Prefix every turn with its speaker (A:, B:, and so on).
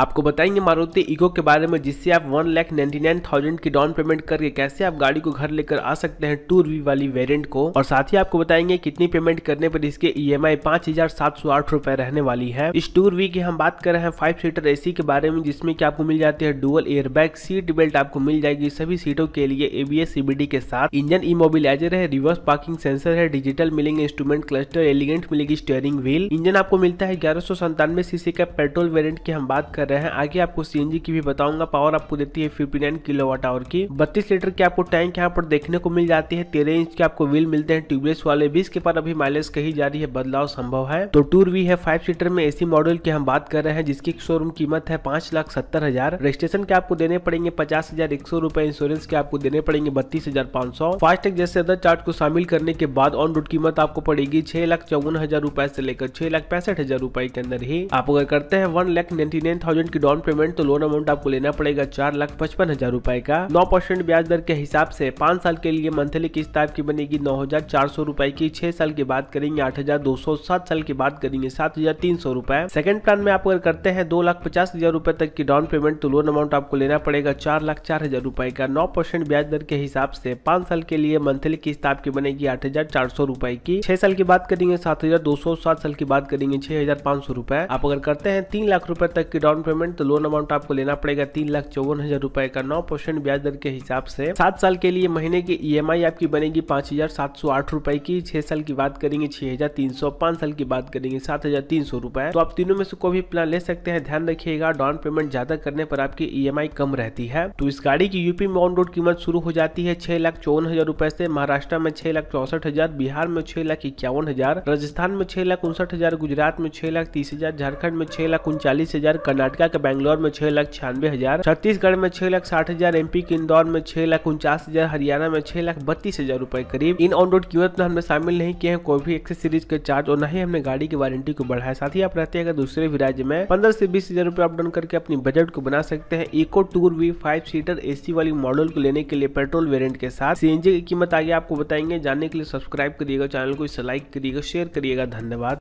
A: आपको बताएंगे मारुति इको के बारे में जिससे आप one lakh ninety nine thousand की डाउन पेमेंट करके कैसे आप गाड़ी को घर लेकर आ सकते हैं टूर वी वाली वेरिएंट को और साथ ही आपको बताएंगे कितनी पेमेंट करने पर इसके ई e एम आई पांच हजार सात सौ आठ रुपए रहने वाली है इस टूर वी की हम बात कर रहे हैं फाइव सीटर ए के बारे में जिसमे की आपको मिल जाती है डुअल एयरबैग सीट बेल्ट आपको मिल जाएगी सभी सीटों के लिए एबीएस सीबीडी के साथ इंजन इमोबिलाईजर है रिवर्स पार्किंग सेंसर है डिजिटल मिलेंगे इंस्ट्रूमेंट क्लस्टर एलिगेंट मिलेगी स्टेयरिंग व्हील इंजन आपको मिलता है ग्यारह सौ संतानवे सीसी का पेट्रोल वेरियंट की हम बात कर कर रहे हैं आगे आपको सीएनजी की भी बताऊंगा पावर आपको देती है fifty nine kilowatt hour की बत्तीस लीटर की आपको टैंक यहाँ पर देखने को मिल जाती है तेरह इंच के आपको व्हील मिलते हैं ट्यूबलेस वाले भी इसके पर अभी माइलेज कही जा रही है बदलाव संभव है तो टूर वी है फाइव सीटर में एसी मॉडल की हम बात कर रहे हैं जिसकी शोरूम कीमत है पांच लाख सत्तर हजार रजिस्ट्रेशन के आपको देने पड़ेंगे पचास हजार एक सौ रूपए इंश्योरेंस के आपको देने पड़ेंगे बत्तीस हजार पाँच सौ फास्टैग जैसे अदर चार्ज को शामिल करने के बाद ऑन रोड कीमत आपको पड़ेगी छह लाख चौवन हजार रूपए से लेकर छह लाख पैंसठ हजार रूपए के अंदर ही आप अगर करते हैं one lakh ninety nine thousand की डाउन पेमेंट तो लोन अमाउंट आपको लेना पड़ेगा चार लाख पचपन हजार रूपए का नौ परसेंट ब्याज दर के हिसाब से पांच साल के लिए मंथली किस्त आपकी बनेगी नौ हजार चार सौ रूपए की छह साल की बात करेंगे आठ हजार दो सौ सात साल की बात करेंगे सात हजार तीन सौ रूपए सेकंड प्लान में आप अगर करते हैं दो लाख पचास हजार रूपए तक की डाउन पेमेंट तो लोन अमाउंट आपको लेना पड़ेगा चार लाख चार हजार रूपए का नौ परसेंट ब्याज दर के हिसाब से पांच साल के लिए मंथली किस्त आपकी बनेगी आठ हजार चार सौ रूपए की छह साल की बात करेंगे सात हजार दो सौ सात साल की बात करेंगे छह हजार पांच सौ रूपए आप अगर करते हैं तीन लाख रूपए तक की डाउन पेमेंट तो लोन अमाउंट आपको लेना पड़ेगा तीन लाख चौवन हजार रूपए का नौ परसेंट ब्याज दर के हिसाब से सात साल के लिए महीने की ईएमआई e आपकी बनेगी पांच हजार सात सौ आठ रूपए की छह साल की बात करेंगे छह हजार तीन सौ पांच साल की बात करेंगे सात हजार तीन सौ रूपए तो आप तीनों में से कोई भी प्लान ले सकते हैं ध्यान रखिएगा डाउन पेमेंट ज्यादा करने पर आपकी ई e कम रहती है तो इस गाड़ी की यूपी में ऑन रोड कीमत शुरू हो जाती है छह लाख चौवन हजार रूपए से महाराष्ट्र में छह लाख चौसठ हजार बिहार में छह लाख इक्यावन हजार राजस्थान में छह लाख उनसठ हजार गुजरात में छह लाख तीस हजार झारखंड में छह लाख उनचालीस हजार कर्नाटक कर्नाटका के बैंगलोर में छह लाख छियानवे हजार छत्तीसगढ़ में छह लाख साठ हजार एमपी के इंदौर में छह लाख उनचास हजार हरियाणा में छह लाख बत्तीस हजार रूपए करीब इन ऑन रोड कीमत में हमने शामिल नहीं किए हैं कोई भी एक्सेस सीरीज के चार्ज और न ही हमने गाड़ी की वारंटी को बढ़ाया साथ ही आप रहते हैं दूसरे भी राज्य में पंद्रह से बीस हजार रूपए अपडाउन करके अपनी बजट को बना सकते हैं eco tour V five seater AC वाली मॉडल को लेने के लिए पेट्रोल वेरियंट के साथ सीएनजी की कीमत आगे आपको बताएंगे जानने के लिए सब्सक्राइब करिएगा चैनल को इसे लाइक करिएगा शेयर करिएगा धन्यवाद